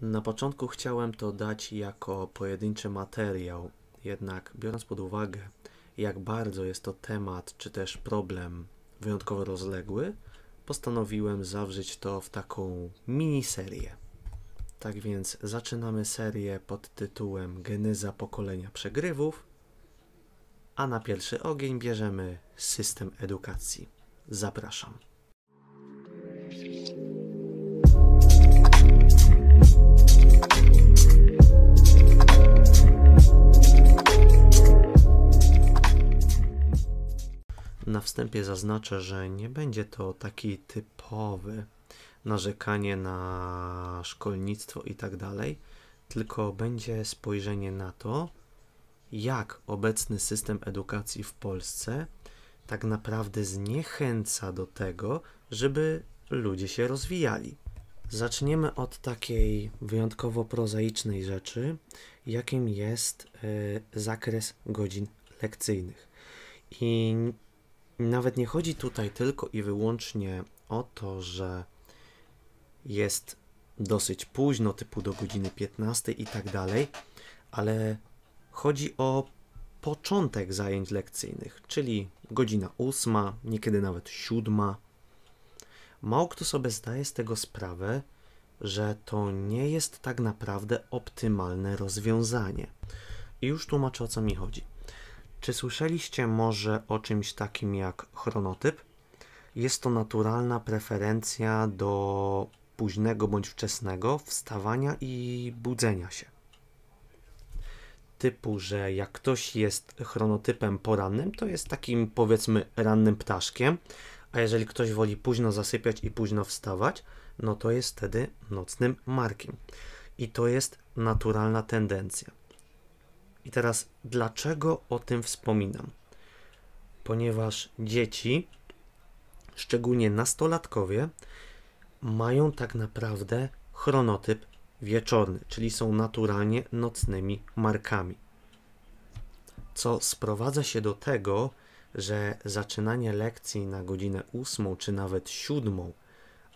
Na początku chciałem to dać jako pojedynczy materiał, jednak biorąc pod uwagę, jak bardzo jest to temat czy też problem wyjątkowo rozległy, postanowiłem zawrzeć to w taką miniserię. Tak więc zaczynamy serię pod tytułem Geneza pokolenia przegrywów, a na pierwszy ogień bierzemy system edukacji. Zapraszam. Na wstępie zaznaczę, że nie będzie to taki typowy narzekanie na szkolnictwo i tak dalej, tylko będzie spojrzenie na to, jak obecny system edukacji w Polsce tak naprawdę zniechęca do tego, żeby ludzie się rozwijali. Zaczniemy od takiej wyjątkowo prozaicznej rzeczy, jakim jest y, zakres godzin lekcyjnych. I nawet nie chodzi tutaj tylko i wyłącznie o to, że jest dosyć późno, typu do godziny 15 i tak dalej, ale chodzi o początek zajęć lekcyjnych, czyli godzina 8, niekiedy nawet 7 Mało kto sobie zdaje z tego sprawę, że to nie jest tak naprawdę optymalne rozwiązanie. I już tłumaczę o co mi chodzi. Czy słyszeliście może o czymś takim jak chronotyp? Jest to naturalna preferencja do późnego bądź wczesnego wstawania i budzenia się. Typu, że jak ktoś jest chronotypem porannym, to jest takim powiedzmy rannym ptaszkiem, a jeżeli ktoś woli późno zasypiać i późno wstawać, no to jest wtedy nocnym markiem. I to jest naturalna tendencja. I teraz dlaczego o tym wspominam? Ponieważ dzieci, szczególnie nastolatkowie, mają tak naprawdę chronotyp wieczorny, czyli są naturalnie nocnymi markami. Co sprowadza się do tego, że zaczynanie lekcji na godzinę ósmą czy nawet siódmą,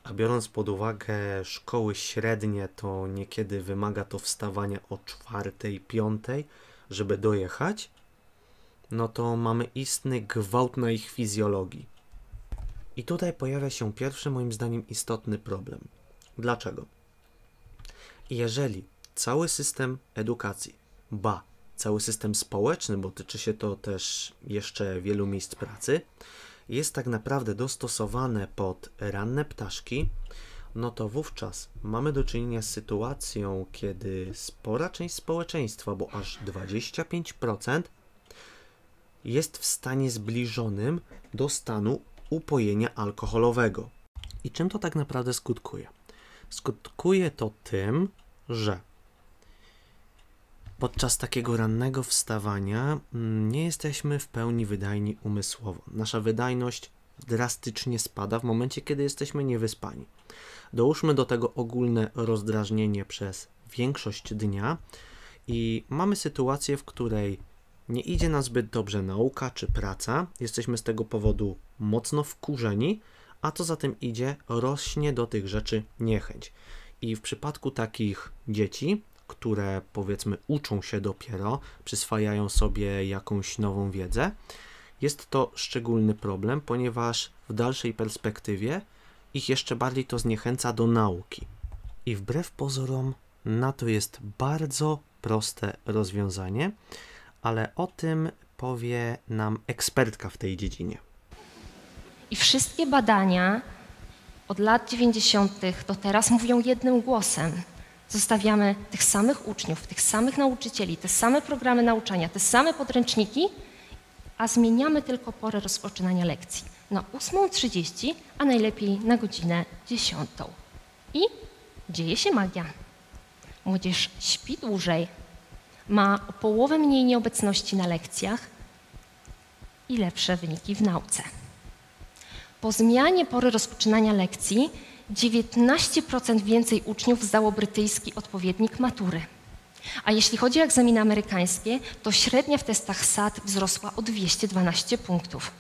a biorąc pod uwagę szkoły średnie, to niekiedy wymaga to wstawania o czwartej, piątej, żeby dojechać, no to mamy istny gwałt na ich fizjologii. I tutaj pojawia się pierwszy, moim zdaniem, istotny problem. Dlaczego? Jeżeli cały system edukacji, ba, cały system społeczny, bo tyczy się to też jeszcze wielu miejsc pracy, jest tak naprawdę dostosowane pod ranne ptaszki, no to wówczas mamy do czynienia z sytuacją, kiedy spora część społeczeństwa, bo aż 25%, jest w stanie zbliżonym do stanu upojenia alkoholowego. I czym to tak naprawdę skutkuje? Skutkuje to tym, że Podczas takiego rannego wstawania mm, nie jesteśmy w pełni wydajni umysłowo. Nasza wydajność drastycznie spada w momencie, kiedy jesteśmy niewyspani. Dołóżmy do tego ogólne rozdrażnienie przez większość dnia i mamy sytuację, w której nie idzie nam zbyt dobrze nauka czy praca, jesteśmy z tego powodu mocno wkurzeni, a co za tym idzie, rośnie do tych rzeczy niechęć. I w przypadku takich dzieci które powiedzmy uczą się dopiero, przyswajają sobie jakąś nową wiedzę, jest to szczególny problem, ponieważ w dalszej perspektywie ich jeszcze bardziej to zniechęca do nauki. I wbrew pozorom, na to jest bardzo proste rozwiązanie, ale o tym powie nam ekspertka w tej dziedzinie. I wszystkie badania od lat 90. do teraz mówią jednym głosem zostawiamy tych samych uczniów, tych samych nauczycieli, te same programy nauczania, te same podręczniki, a zmieniamy tylko porę rozpoczynania lekcji na 8.30, a najlepiej na godzinę 10. I dzieje się magia. Młodzież śpi dłużej, ma o połowę mniej nieobecności na lekcjach i lepsze wyniki w nauce. Po zmianie pory rozpoczynania lekcji 19% więcej uczniów zdało brytyjski odpowiednik matury. A jeśli chodzi o egzaminy amerykańskie, to średnia w testach SAT wzrosła o 212 punktów.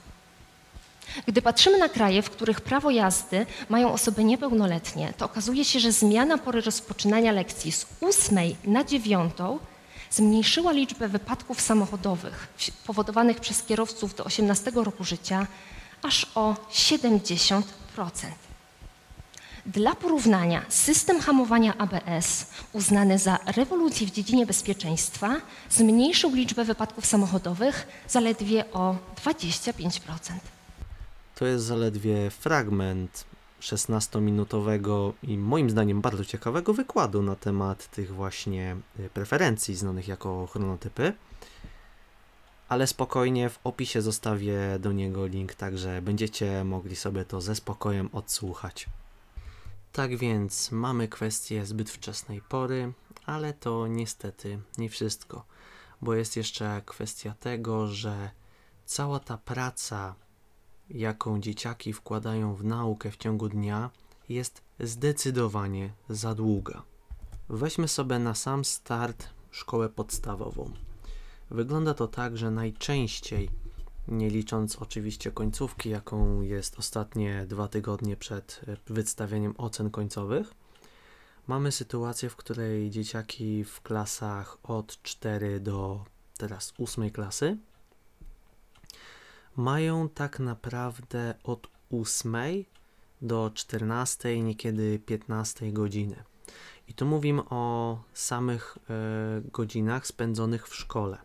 Gdy patrzymy na kraje, w których prawo jazdy mają osoby niepełnoletnie, to okazuje się, że zmiana pory rozpoczynania lekcji z 8 na 9 zmniejszyła liczbę wypadków samochodowych powodowanych przez kierowców do 18 roku życia aż o 70%. Dla porównania, system hamowania ABS, uznany za rewolucję w dziedzinie bezpieczeństwa, zmniejszył liczbę wypadków samochodowych zaledwie o 25%. To jest zaledwie fragment 16-minutowego i moim zdaniem bardzo ciekawego wykładu na temat tych właśnie y, preferencji znanych jako chronotypy. Ale spokojnie w opisie zostawię do niego link, także będziecie mogli sobie to ze spokojem odsłuchać. Tak więc mamy kwestię zbyt wczesnej pory, ale to niestety nie wszystko, bo jest jeszcze kwestia tego, że cała ta praca, jaką dzieciaki wkładają w naukę w ciągu dnia, jest zdecydowanie za długa. Weźmy sobie na sam start szkołę podstawową. Wygląda to tak, że najczęściej nie licząc oczywiście końcówki, jaką jest ostatnie dwa tygodnie przed wystawieniem ocen końcowych. Mamy sytuację, w której dzieciaki w klasach od 4 do teraz 8 klasy mają tak naprawdę od 8 do 14, niekiedy 15 godziny. I tu mówimy o samych y, godzinach spędzonych w szkole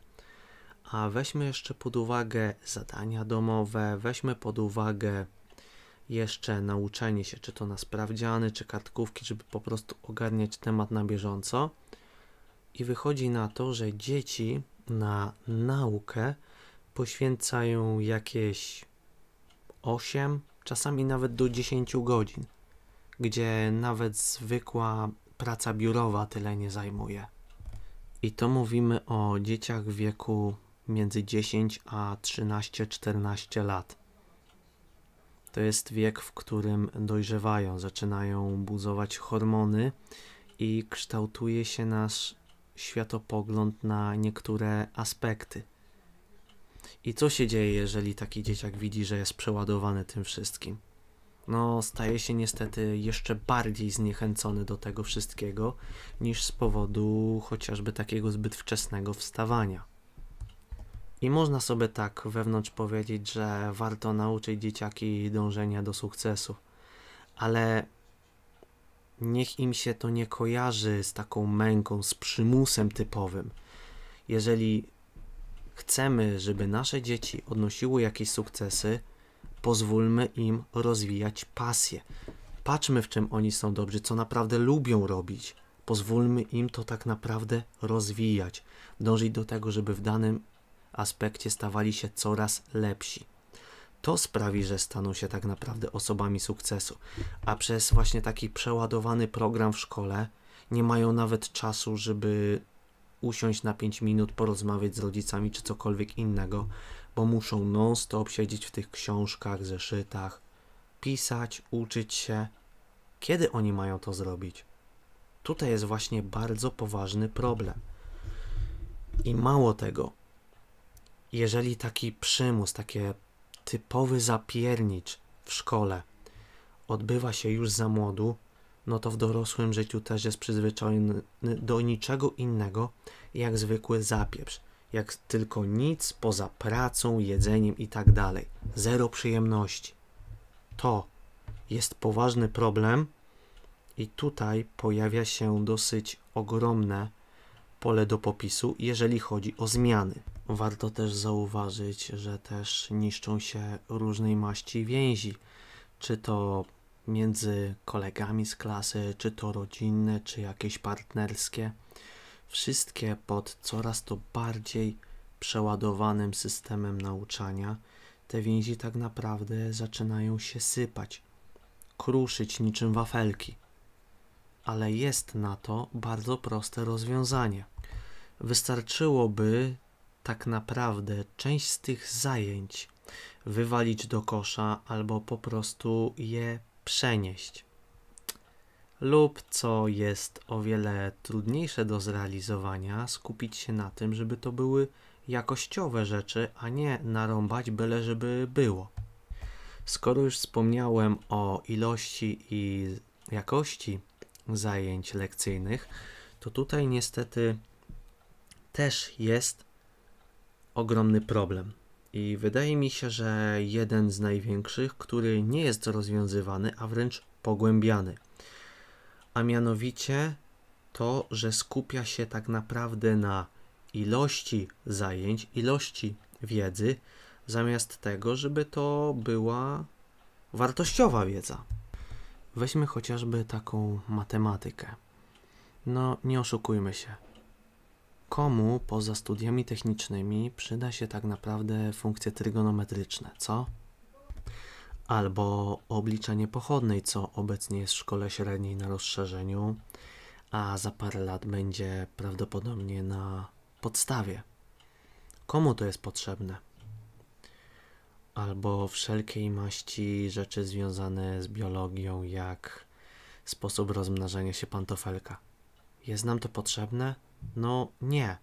a weźmy jeszcze pod uwagę zadania domowe, weźmy pod uwagę jeszcze nauczenie się, czy to na sprawdziany, czy kartkówki, żeby po prostu ogarniać temat na bieżąco. I wychodzi na to, że dzieci na naukę poświęcają jakieś 8, czasami nawet do 10 godzin, gdzie nawet zwykła praca biurowa tyle nie zajmuje. I to mówimy o dzieciach w wieku między 10 a 13-14 lat. To jest wiek, w którym dojrzewają, zaczynają buzować hormony i kształtuje się nasz światopogląd na niektóre aspekty. I co się dzieje, jeżeli taki dzieciak widzi, że jest przeładowany tym wszystkim? No, staje się niestety jeszcze bardziej zniechęcony do tego wszystkiego niż z powodu chociażby takiego zbyt wczesnego wstawania. I można sobie tak wewnątrz powiedzieć, że warto nauczyć dzieciaki dążenia do sukcesu, ale niech im się to nie kojarzy z taką męką, z przymusem typowym. Jeżeli chcemy, żeby nasze dzieci odnosiły jakieś sukcesy, pozwólmy im rozwijać pasję. Patrzmy, w czym oni są dobrzy, co naprawdę lubią robić. Pozwólmy im to tak naprawdę rozwijać, dążyć do tego, żeby w danym aspekcie stawali się coraz lepsi. To sprawi, że staną się tak naprawdę osobami sukcesu, a przez właśnie taki przeładowany program w szkole nie mają nawet czasu, żeby usiąść na 5 minut, porozmawiać z rodzicami czy cokolwiek innego, bo muszą non-stop siedzieć w tych książkach, zeszytach, pisać, uczyć się. Kiedy oni mają to zrobić? Tutaj jest właśnie bardzo poważny problem. I mało tego, jeżeli taki przymus, takie typowy zapiernicz w szkole odbywa się już za młodu, no to w dorosłym życiu też jest przyzwyczajony do niczego innego jak zwykły zapieprz. Jak tylko nic poza pracą, jedzeniem i tak dalej. Zero przyjemności. To jest poważny problem i tutaj pojawia się dosyć ogromne pole do popisu, jeżeli chodzi o zmiany. Warto też zauważyć, że też niszczą się różnej maści więzi, czy to między kolegami z klasy, czy to rodzinne, czy jakieś partnerskie. Wszystkie pod coraz to bardziej przeładowanym systemem nauczania, te więzi tak naprawdę zaczynają się sypać, kruszyć niczym wafelki. Ale jest na to bardzo proste rozwiązanie. Wystarczyłoby tak naprawdę część z tych zajęć wywalić do kosza albo po prostu je przenieść. Lub, co jest o wiele trudniejsze do zrealizowania, skupić się na tym, żeby to były jakościowe rzeczy, a nie narąbać byle żeby było. Skoro już wspomniałem o ilości i jakości zajęć lekcyjnych, to tutaj niestety też jest ogromny problem. I wydaje mi się, że jeden z największych, który nie jest rozwiązywany, a wręcz pogłębiany. A mianowicie to, że skupia się tak naprawdę na ilości zajęć, ilości wiedzy, zamiast tego, żeby to była wartościowa wiedza. Weźmy chociażby taką matematykę. No, nie oszukujmy się komu poza studiami technicznymi przyda się tak naprawdę funkcje trygonometryczne, co? Albo obliczanie pochodnej, co obecnie jest w szkole średniej na rozszerzeniu, a za parę lat będzie prawdopodobnie na podstawie. Komu to jest potrzebne? Albo wszelkiej maści rzeczy związane z biologią, jak sposób rozmnażania się pantofelka. Jest nam to potrzebne? No nie.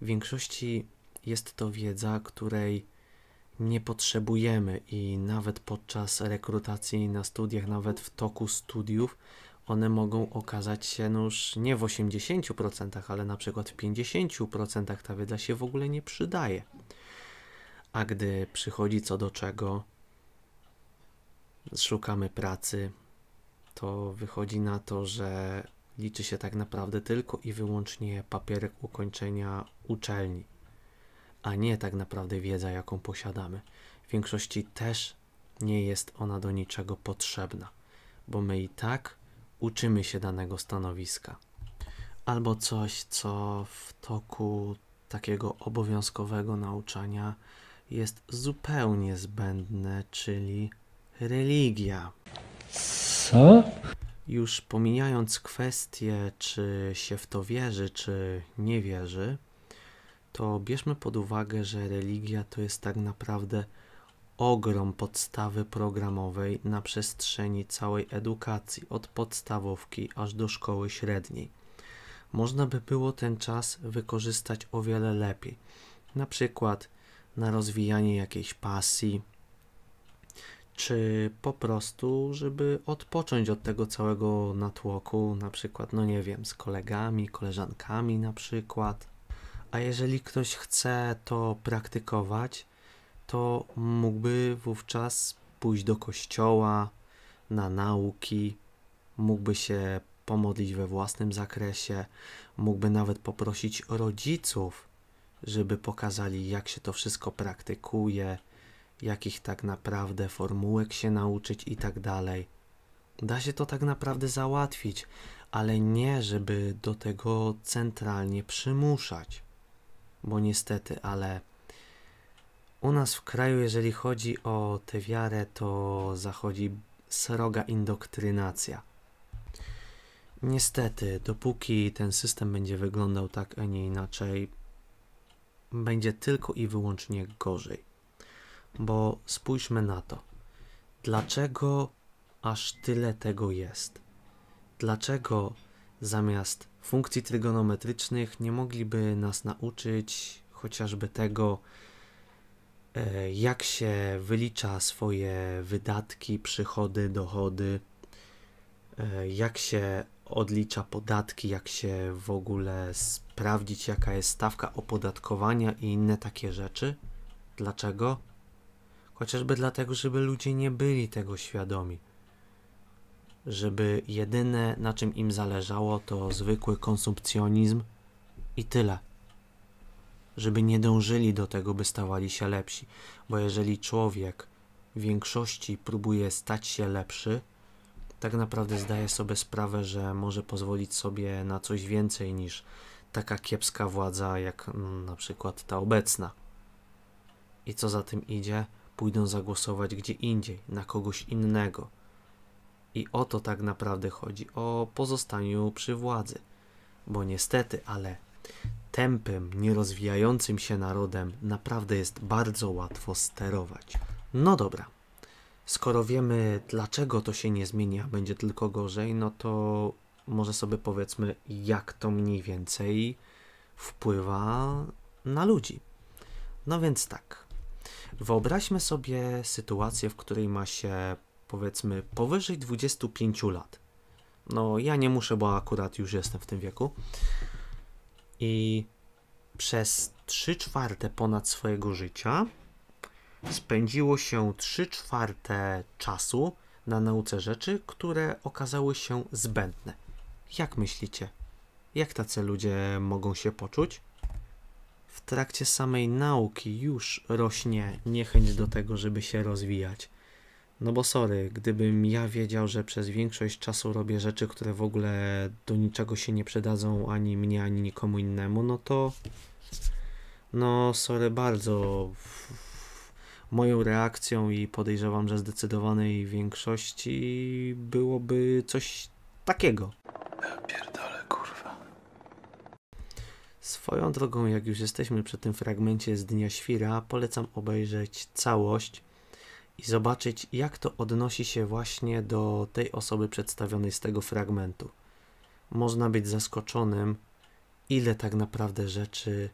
W większości jest to wiedza, której nie potrzebujemy i nawet podczas rekrutacji na studiach, nawet w toku studiów, one mogą okazać się no już nie w 80%, ale na przykład w 50% ta wiedza się w ogóle nie przydaje. A gdy przychodzi co do czego, szukamy pracy, to wychodzi na to, że liczy się tak naprawdę tylko i wyłącznie papierek ukończenia uczelni, a nie tak naprawdę wiedza, jaką posiadamy. W większości też nie jest ona do niczego potrzebna, bo my i tak uczymy się danego stanowiska. Albo coś, co w toku takiego obowiązkowego nauczania jest zupełnie zbędne, czyli religia. Co? Już pomijając kwestię, czy się w to wierzy, czy nie wierzy, to bierzmy pod uwagę, że religia to jest tak naprawdę ogrom podstawy programowej na przestrzeni całej edukacji, od podstawówki aż do szkoły średniej. Można by było ten czas wykorzystać o wiele lepiej, na przykład na rozwijanie jakiejś pasji, czy po prostu, żeby odpocząć od tego całego natłoku, na przykład, no nie wiem, z kolegami, koleżankami na przykład. A jeżeli ktoś chce to praktykować, to mógłby wówczas pójść do kościoła, na nauki, mógłby się pomodlić we własnym zakresie, mógłby nawet poprosić rodziców, żeby pokazali, jak się to wszystko praktykuje, jakich tak naprawdę formułek się nauczyć i tak dalej. Da się to tak naprawdę załatwić, ale nie żeby do tego centralnie przymuszać. Bo niestety, ale u nas w kraju, jeżeli chodzi o tę wiarę, to zachodzi sroga indoktrynacja. Niestety, dopóki ten system będzie wyglądał tak, a nie inaczej, będzie tylko i wyłącznie gorzej. Bo spójrzmy na to. Dlaczego aż tyle tego jest? Dlaczego zamiast funkcji trygonometrycznych nie mogliby nas nauczyć chociażby tego, e, jak się wylicza swoje wydatki, przychody, dochody, e, jak się odlicza podatki, jak się w ogóle sprawdzić, jaka jest stawka opodatkowania i inne takie rzeczy. Dlaczego? Chociażby dlatego, żeby ludzie nie byli tego świadomi. Żeby jedyne, na czym im zależało, to zwykły konsumpcjonizm i tyle. Żeby nie dążyli do tego, by stawali się lepsi, bo jeżeli człowiek w większości próbuje stać się lepszy, tak naprawdę zdaje sobie sprawę, że może pozwolić sobie na coś więcej niż taka kiepska władza, jak mm, na przykład ta obecna. I co za tym idzie, pójdą zagłosować gdzie indziej, na kogoś innego. I o to tak naprawdę chodzi o pozostaniu przy władzy. Bo niestety, ale tempem nierozwijającym się narodem naprawdę jest bardzo łatwo sterować. No dobra. Skoro wiemy, dlaczego to się nie zmieni, a będzie tylko gorzej, no to może sobie powiedzmy, jak to mniej więcej wpływa na ludzi. No więc tak, Wyobraźmy sobie sytuację, w której ma się powiedzmy powyżej 25 lat. No, ja nie muszę, bo akurat już jestem w tym wieku. I przez 3 czwarte ponad swojego życia spędziło się 3 czwarte czasu na nauce rzeczy, które okazały się zbędne. Jak myślicie? Jak tacy ludzie mogą się poczuć? w trakcie samej nauki już rośnie niechęć do tego, żeby się rozwijać. No bo sorry, gdybym ja wiedział, że przez większość czasu robię rzeczy, które w ogóle do niczego się nie przydadzą ani mnie, ani nikomu innemu, no to no sorry bardzo. Moją reakcją i podejrzewam, że zdecydowanej większości byłoby coś takiego. Pierdolę. Swoją drogą, jak już jesteśmy przy tym fragmencie z Dnia Świra, polecam obejrzeć całość i zobaczyć, jak to odnosi się właśnie do tej osoby przedstawionej z tego fragmentu. Można być zaskoczonym, ile tak naprawdę rzeczy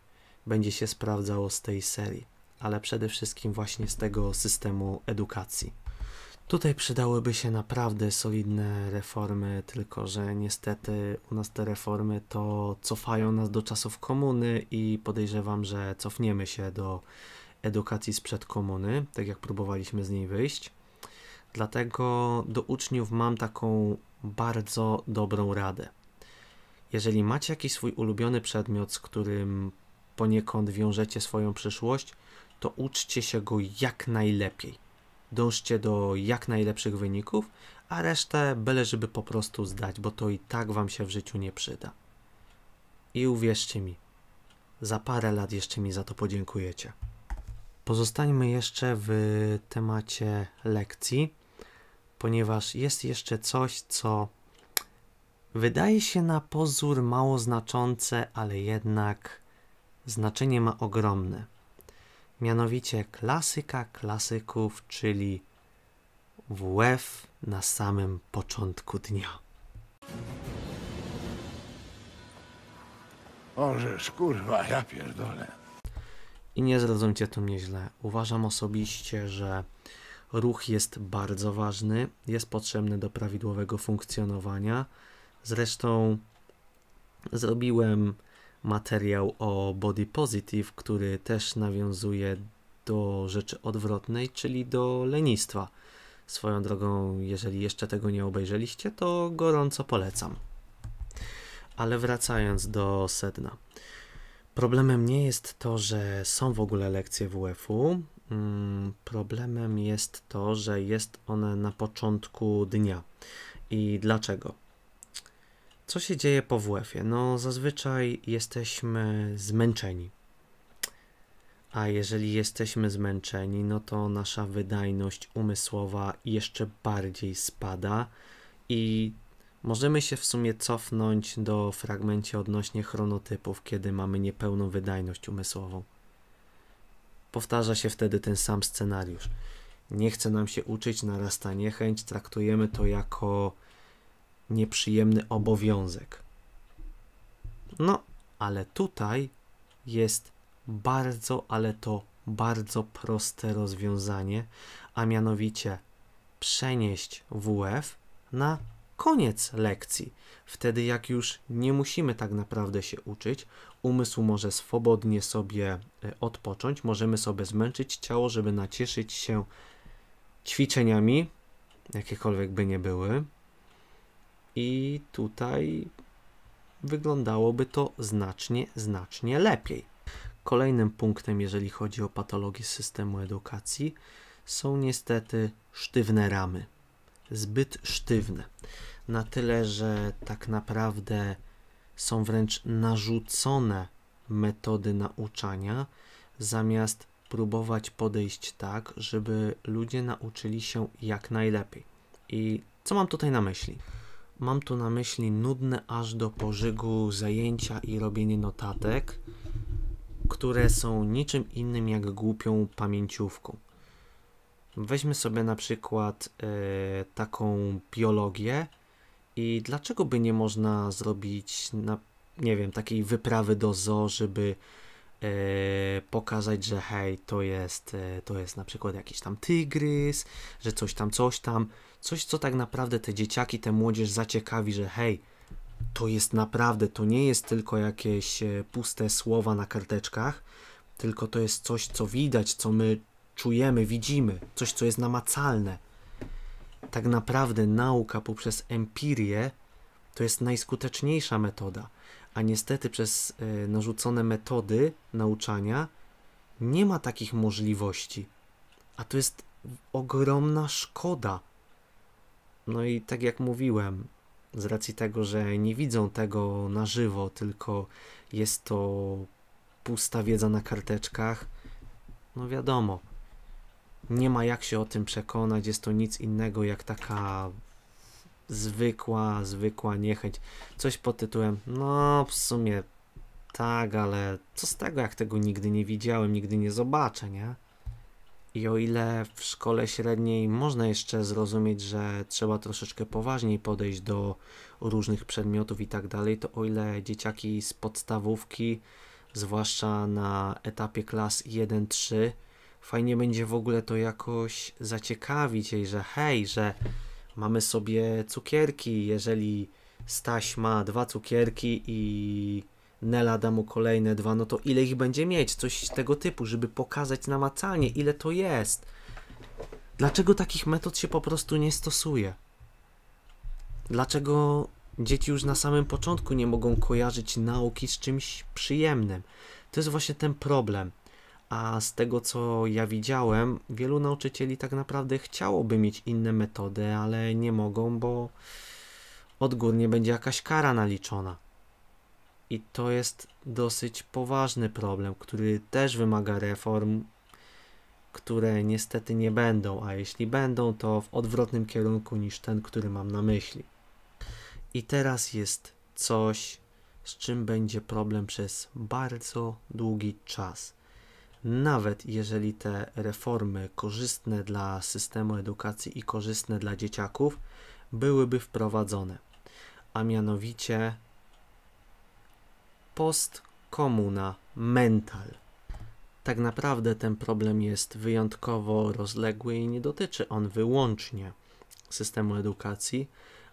będzie się sprawdzało z tej serii, ale przede wszystkim właśnie z tego systemu edukacji. Tutaj przydałyby się naprawdę solidne reformy, tylko że niestety u nas te reformy to cofają nas do czasów komuny i podejrzewam, że cofniemy się do edukacji sprzed komuny, tak jak próbowaliśmy z niej wyjść. Dlatego do uczniów mam taką bardzo dobrą radę. Jeżeli macie jakiś swój ulubiony przedmiot, z którym poniekąd wiążecie swoją przyszłość, to uczcie się go jak najlepiej dążcie do jak najlepszych wyników, a resztę byle żeby po prostu zdać, bo to i tak wam się w życiu nie przyda. I uwierzcie mi, za parę lat jeszcze mi za to podziękujecie. Pozostańmy jeszcze w temacie lekcji, ponieważ jest jeszcze coś, co wydaje się na pozór mało znaczące, ale jednak znaczenie ma ogromne mianowicie klasyka klasyków, czyli WF na samym początku dnia. Orzesz, kurwa, ja pierdolę. I nie zrozumcie tu mnie źle. Uważam osobiście, że ruch jest bardzo ważny, jest potrzebny do prawidłowego funkcjonowania. Zresztą zrobiłem materiał o Body Positive, który też nawiązuje do rzeczy odwrotnej, czyli do lenistwa. Swoją drogą, jeżeli jeszcze tego nie obejrzeliście, to gorąco polecam. Ale wracając do sedna. Problemem nie jest to, że są w ogóle lekcje WF-u. Mm, problemem jest to, że jest one na początku dnia. I dlaczego? Co się dzieje po WF-ie? No, zazwyczaj jesteśmy zmęczeni. A jeżeli jesteśmy zmęczeni, no to nasza wydajność umysłowa jeszcze bardziej spada i możemy się w sumie cofnąć do fragmencie odnośnie chronotypów, kiedy mamy niepełną wydajność umysłową. Powtarza się wtedy ten sam scenariusz. Nie chce nam się uczyć, narasta niechęć, traktujemy to jako nieprzyjemny obowiązek. No, ale tutaj jest bardzo, ale to bardzo proste rozwiązanie, a mianowicie przenieść WF na koniec lekcji. Wtedy, jak już nie musimy tak naprawdę się uczyć, umysł może swobodnie sobie y, odpocząć, możemy sobie zmęczyć ciało, żeby nacieszyć się ćwiczeniami, jakiekolwiek by nie były, i tutaj wyglądałoby to znacznie, znacznie lepiej. Kolejnym punktem, jeżeli chodzi o patologię systemu edukacji, są niestety sztywne ramy. Zbyt sztywne. Na tyle, że tak naprawdę są wręcz narzucone metody nauczania, zamiast próbować podejść tak, żeby ludzie nauczyli się jak najlepiej. I co mam tutaj na myśli? Mam tu na myśli nudne aż do pożygu zajęcia i robienie notatek, które są niczym innym jak głupią pamięciówką. Weźmy sobie na przykład e, taką biologię i dlaczego by nie można zrobić na, nie wiem, takiej wyprawy do zoo, żeby E, pokazać, że hej, to jest, e, to jest na przykład jakiś tam tygrys, że coś tam, coś tam, coś, co tak naprawdę te dzieciaki, te młodzież zaciekawi, że hej, to jest naprawdę, to nie jest tylko jakieś e, puste słowa na karteczkach, tylko to jest coś, co widać, co my czujemy, widzimy, coś, co jest namacalne. Tak naprawdę nauka poprzez empirię to jest najskuteczniejsza metoda a niestety przez e, narzucone metody nauczania nie ma takich możliwości. A to jest ogromna szkoda. No i tak jak mówiłem, z racji tego, że nie widzą tego na żywo, tylko jest to pusta wiedza na karteczkach, no wiadomo, nie ma jak się o tym przekonać, jest to nic innego jak taka zwykła, zwykła niechęć. Coś pod tytułem, no w sumie tak, ale co z tego, jak tego nigdy nie widziałem, nigdy nie zobaczę, nie? I o ile w szkole średniej można jeszcze zrozumieć, że trzeba troszeczkę poważniej podejść do różnych przedmiotów i tak dalej, to o ile dzieciaki z podstawówki, zwłaszcza na etapie klas 1-3, fajnie będzie w ogóle to jakoś zaciekawić jej, że hej, że mamy sobie cukierki. Jeżeli Staś ma dwa cukierki i Nela da mu kolejne dwa, no to ile ich będzie mieć? Coś tego typu, żeby pokazać namacalnie, ile to jest. Dlaczego takich metod się po prostu nie stosuje? Dlaczego dzieci już na samym początku nie mogą kojarzyć nauki z czymś przyjemnym? To jest właśnie ten problem. A z tego co ja widziałem, wielu nauczycieli tak naprawdę chciałoby mieć inne metody, ale nie mogą, bo odgórnie będzie jakaś kara naliczona. I to jest dosyć poważny problem, który też wymaga reform, które niestety nie będą, a jeśli będą, to w odwrotnym kierunku niż ten, który mam na myśli. I teraz jest coś, z czym będzie problem przez bardzo długi czas nawet jeżeli te reformy korzystne dla systemu edukacji i korzystne dla dzieciaków byłyby wprowadzone, a mianowicie postkomuna mental. Tak naprawdę ten problem jest wyjątkowo rozległy i nie dotyczy on wyłącznie systemu edukacji,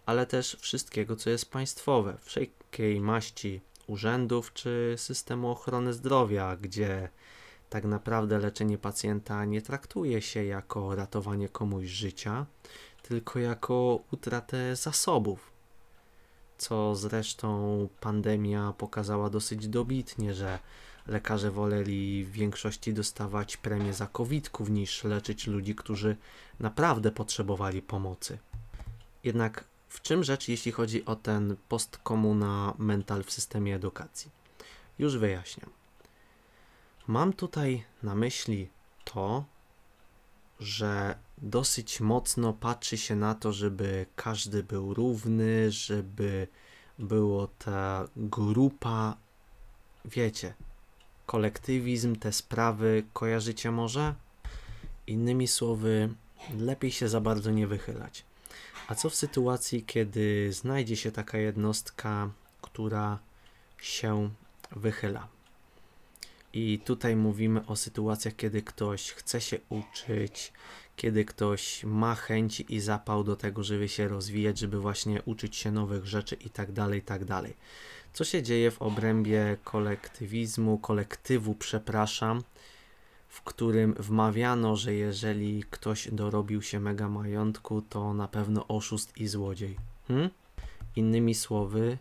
ale też wszystkiego, co jest państwowe, wszelkiej maści urzędów czy systemu ochrony zdrowia, gdzie tak naprawdę leczenie pacjenta nie traktuje się jako ratowanie komuś życia, tylko jako utratę zasobów. Co zresztą pandemia pokazała dosyć dobitnie, że lekarze woleli w większości dostawać premie za covidków niż leczyć ludzi, którzy naprawdę potrzebowali pomocy. Jednak w czym rzecz, jeśli chodzi o ten postkomuna mental w systemie edukacji? Już wyjaśniam. Mam tutaj na myśli to, że dosyć mocno patrzy się na to, żeby każdy był równy, żeby było ta grupa, wiecie, kolektywizm, te sprawy, kojarzycie może? Innymi słowy, lepiej się za bardzo nie wychylać. A co w sytuacji, kiedy znajdzie się taka jednostka, która się wychyla? I tutaj mówimy o sytuacjach, kiedy ktoś chce się uczyć, kiedy ktoś ma chęć i zapał do tego, żeby się rozwijać, żeby właśnie uczyć się nowych rzeczy i tak dalej, tak dalej. Co się dzieje w obrębie kolektywizmu, kolektywu, przepraszam, w którym wmawiano, że jeżeli ktoś dorobił się mega majątku, to na pewno oszust i złodziej. Hmm? Innymi słowy,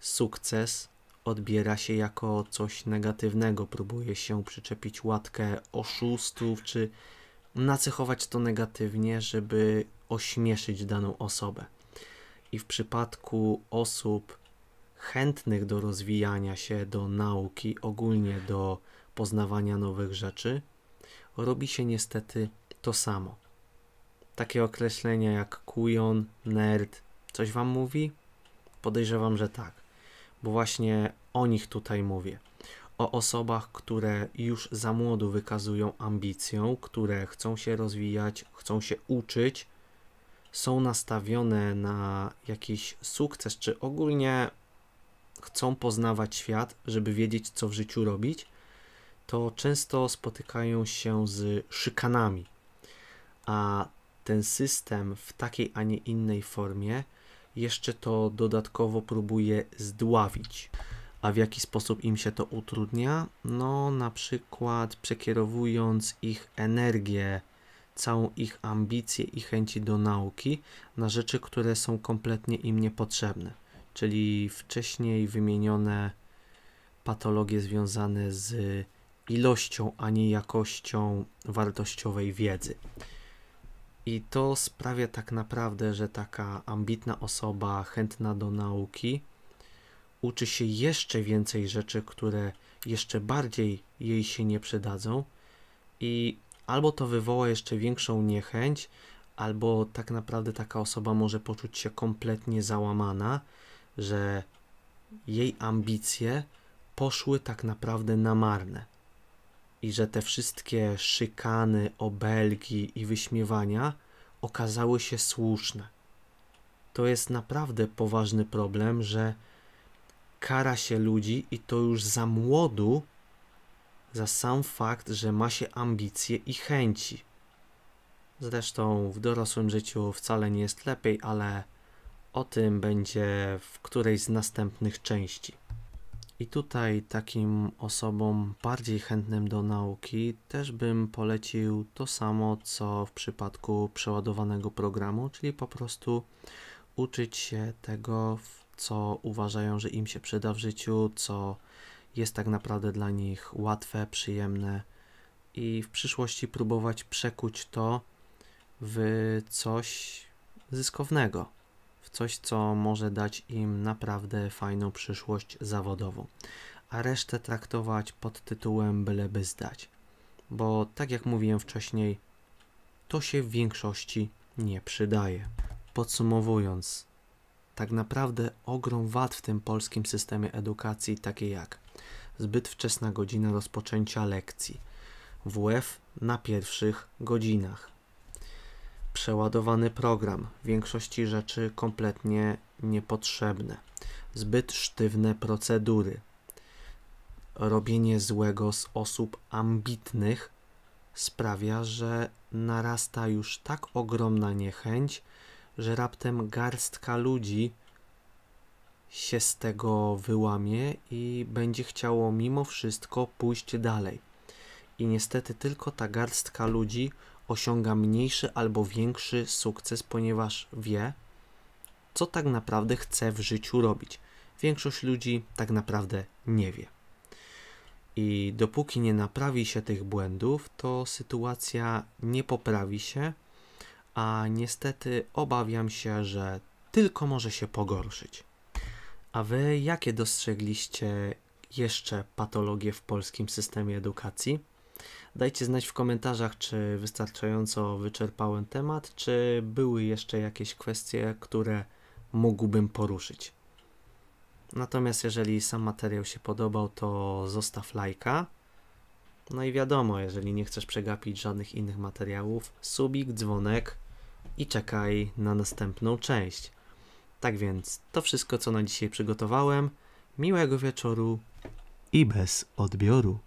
sukces odbiera się jako coś negatywnego. Próbuje się przyczepić łatkę oszustów, czy nacechować to negatywnie, żeby ośmieszyć daną osobę. I w przypadku osób chętnych do rozwijania się, do nauki, ogólnie do poznawania nowych rzeczy, robi się niestety to samo. Takie określenia jak kujon, nerd, coś wam mówi? Podejrzewam, że tak bo właśnie o nich tutaj mówię. O osobach, które już za młodu wykazują ambicję, które chcą się rozwijać, chcą się uczyć, są nastawione na jakiś sukces, czy ogólnie chcą poznawać świat, żeby wiedzieć, co w życiu robić, to często spotykają się z szykanami. A ten system w takiej, a nie innej formie jeszcze to dodatkowo próbuje zdławić. A w jaki sposób im się to utrudnia? No, na przykład przekierowując ich energię, całą ich ambicję i chęci do nauki na rzeczy, które są kompletnie im niepotrzebne, czyli wcześniej wymienione patologie związane z ilością, a nie jakością wartościowej wiedzy. I to sprawia tak naprawdę, że taka ambitna osoba, chętna do nauki, uczy się jeszcze więcej rzeczy, które jeszcze bardziej jej się nie przydadzą, i albo to wywoła jeszcze większą niechęć, albo tak naprawdę taka osoba może poczuć się kompletnie załamana, że jej ambicje poszły tak naprawdę na marne i że te wszystkie szykany, obelgi i wyśmiewania okazały się słuszne. To jest naprawdę poważny problem, że kara się ludzi i to już za młodu za sam fakt, że ma się ambicje i chęci. Zresztą w dorosłym życiu wcale nie jest lepiej, ale o tym będzie w którejś z następnych części. I tutaj takim osobom bardziej chętnym do nauki też bym polecił to samo co w przypadku przeładowanego programu, czyli po prostu uczyć się tego, co uważają, że im się przyda w życiu, co jest tak naprawdę dla nich łatwe, przyjemne i w przyszłości próbować przekuć to w coś zyskownego coś, co może dać im naprawdę fajną przyszłość zawodową, a resztę traktować pod tytułem byleby zdać. Bo tak jak mówiłem wcześniej, to się w większości nie przydaje. Podsumowując, tak naprawdę ogrom wad w tym polskim systemie edukacji, takie jak zbyt wczesna godzina rozpoczęcia lekcji, WF na pierwszych godzinach, przeładowany program, w większości rzeczy kompletnie niepotrzebne, zbyt sztywne procedury, robienie złego z osób ambitnych sprawia, że narasta już tak ogromna niechęć, że raptem garstka ludzi się z tego wyłamie i będzie chciało mimo wszystko pójść dalej. I niestety tylko ta garstka ludzi osiąga mniejszy albo większy sukces, ponieważ wie, co tak naprawdę chce w życiu robić. Większość ludzi tak naprawdę nie wie. I dopóki nie naprawi się tych błędów, to sytuacja nie poprawi się, a niestety obawiam się, że tylko może się pogorszyć. A wy jakie dostrzegliście jeszcze patologie w polskim systemie edukacji? Dajcie znać w komentarzach, czy wystarczająco wyczerpałem temat, czy były jeszcze jakieś kwestie, które mógłbym poruszyć. Natomiast jeżeli sam materiał się podobał, to zostaw lajka. No i wiadomo, jeżeli nie chcesz przegapić żadnych innych materiałów, subik, dzwonek i czekaj na następną część. Tak więc to wszystko, co na dzisiaj przygotowałem. Miłego wieczoru i bez odbioru.